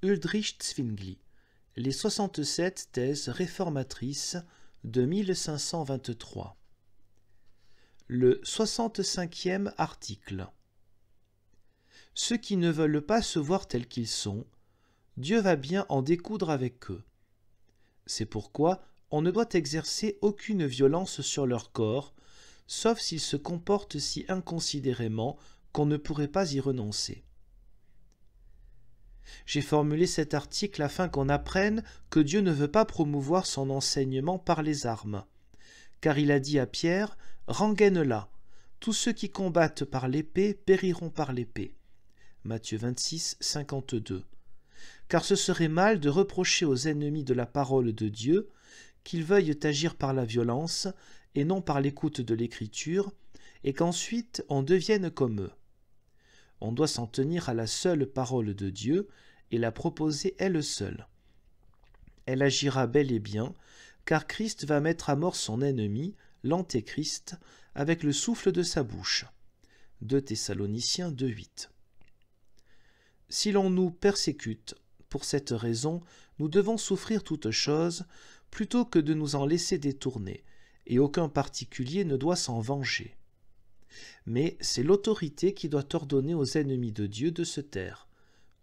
Uldrich Zwingli, les 67 thèses réformatrices de 1523. Le 65e article. Ceux qui ne veulent pas se voir tels qu'ils sont, Dieu va bien en découdre avec eux. C'est pourquoi on ne doit exercer aucune violence sur leur corps, sauf s'ils se comportent si inconsidérément qu'on ne pourrait pas y renoncer. J'ai formulé cet article afin qu'on apprenne que Dieu ne veut pas promouvoir son enseignement par les armes. Car il a dit à Pierre, Rengaine-la, tous ceux qui combattent par l'épée périront par l'épée. Matthieu 26, 52. Car ce serait mal de reprocher aux ennemis de la parole de Dieu qu'ils veuillent agir par la violence et non par l'écoute de l'Écriture, et qu'ensuite on devienne comme eux on doit s'en tenir à la seule parole de Dieu et la proposer elle seule. Elle agira bel et bien, car Christ va mettre à mort son ennemi, l'Antéchrist, avec le souffle de sa bouche. 2 Thessaloniciens 2.8 Si l'on nous persécute, pour cette raison, nous devons souffrir toute chose, plutôt que de nous en laisser détourner, et aucun particulier ne doit s'en venger mais c'est l'autorité qui doit ordonner aux ennemis de Dieu de se taire.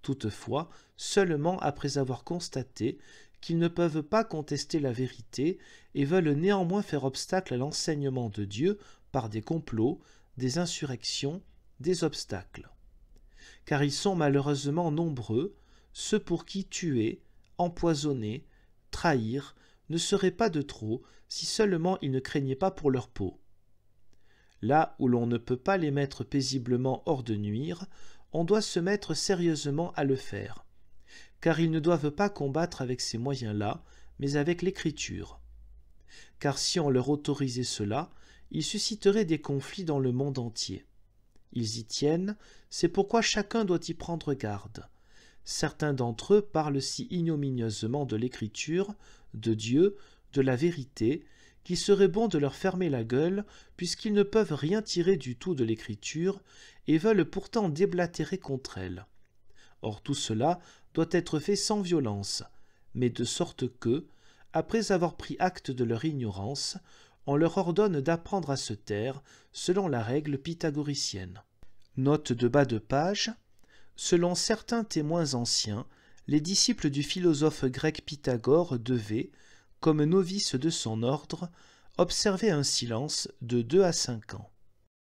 Toutefois, seulement après avoir constaté qu'ils ne peuvent pas contester la vérité et veulent néanmoins faire obstacle à l'enseignement de Dieu par des complots, des insurrections, des obstacles. Car ils sont malheureusement nombreux, ceux pour qui tuer, empoisonner, trahir, ne serait pas de trop si seulement ils ne craignaient pas pour leur peau. Là où l'on ne peut pas les mettre paisiblement hors de nuire, on doit se mettre sérieusement à le faire. Car ils ne doivent pas combattre avec ces moyens-là, mais avec l'écriture. Car si on leur autorisait cela, ils susciteraient des conflits dans le monde entier. Ils y tiennent, c'est pourquoi chacun doit y prendre garde. Certains d'entre eux parlent si ignominieusement de l'écriture, de Dieu, de la vérité, qu'il serait bon de leur fermer la gueule, puisqu'ils ne peuvent rien tirer du tout de l'écriture, et veulent pourtant déblatérer contre elle. Or tout cela doit être fait sans violence, mais de sorte que, après avoir pris acte de leur ignorance, on leur ordonne d'apprendre à se taire, selon la règle pythagoricienne. Note de bas de page. Selon certains témoins anciens, les disciples du philosophe grec Pythagore devaient, comme novice de son ordre, observait un silence de deux à cinq ans.